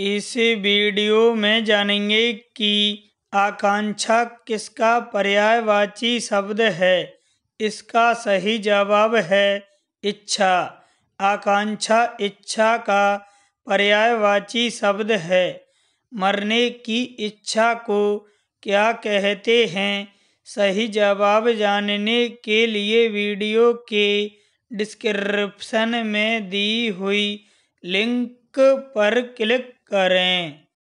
इस वीडियो में जानेंगे कि आकांक्षा किसका पर्यायवाची शब्द है इसका सही जवाब है इच्छा आकांक्षा इच्छा का पर्यायवाची शब्द है मरने की इच्छा को क्या कहते हैं सही जवाब जानने के लिए वीडियो के डिस्क्रिप्शन में दी हुई लिंक पर क्लिक करें